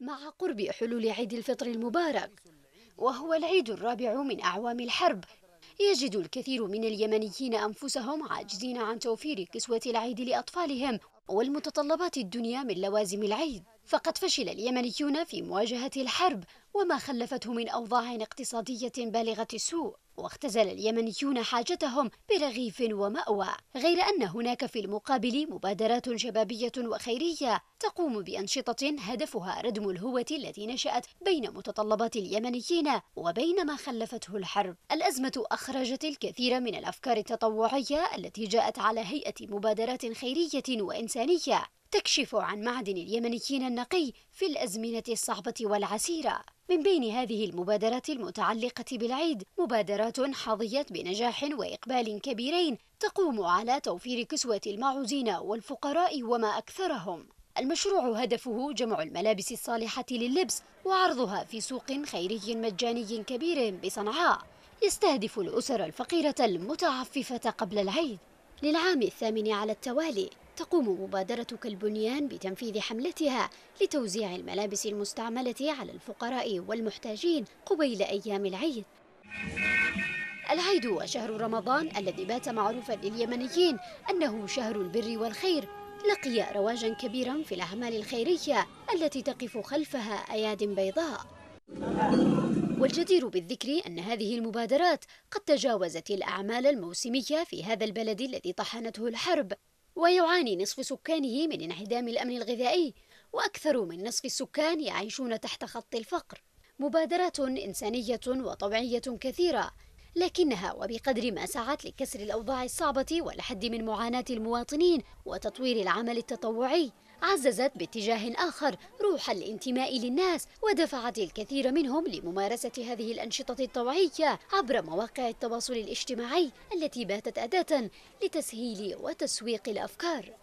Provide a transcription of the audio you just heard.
مع قرب حلول عيد الفطر المبارك وهو العيد الرابع من أعوام الحرب يجد الكثير من اليمنيين أنفسهم عاجزين عن توفير كسوة العيد لأطفالهم والمتطلبات الدنيا من لوازم العيد فقد فشل اليمنيون في مواجهة الحرب وما خلفته من أوضاع اقتصادية بالغة السوء واختزل اليمنيون حاجتهم برغيف ومأوى غير أن هناك في المقابل مبادرات شبابية وخيرية تقوم بأنشطة هدفها ردم الهوة التي نشأت بين متطلبات اليمنيين وبين ما خلفته الحرب الأزمة أخرجت الكثير من الأفكار التطوعية التي جاءت على هيئة مبادرات خيرية وإنسانية تكشف عن معدن اليمنيين النقي في الأزمنة الصعبة والعسيرة من بين هذه المبادرات المتعلقة بالعيد مبادرات حظيت بنجاح وإقبال كبيرين تقوم على توفير كسوة المعوزين والفقراء وما أكثرهم المشروع هدفه جمع الملابس الصالحة لللبس وعرضها في سوق خيري مجاني كبير بصنعاء يستهدف الأسر الفقيرة المتعففة قبل العيد للعام الثامن على التوالي تقوم مبادرة كالبنيان بتنفيذ حملتها لتوزيع الملابس المستعملة على الفقراء والمحتاجين قبيل أيام العيد العيد وشهر رمضان الذي بات معروفا لليمنيين أنه شهر البر والخير لقي رواجا كبيرا في الأعمال الخيرية التي تقف خلفها أياد بيضاء والجدير بالذكر أن هذه المبادرات قد تجاوزت الأعمال الموسمية في هذا البلد الذي طحنته الحرب ويعاني نصف سكانه من انعدام الأمن الغذائي وأكثر من نصف السكان يعيشون تحت خط الفقر مبادرة إنسانية وطبيعية كثيرة لكنها وبقدر ما سعت لكسر الأوضاع الصعبة والحد من معاناة المواطنين وتطوير العمل التطوعي عززت باتجاه آخر روح الانتماء للناس ودفعت الكثير منهم لممارسة هذه الأنشطة الطوعية عبر مواقع التواصل الاجتماعي التي باتت أداة لتسهيل وتسويق الأفكار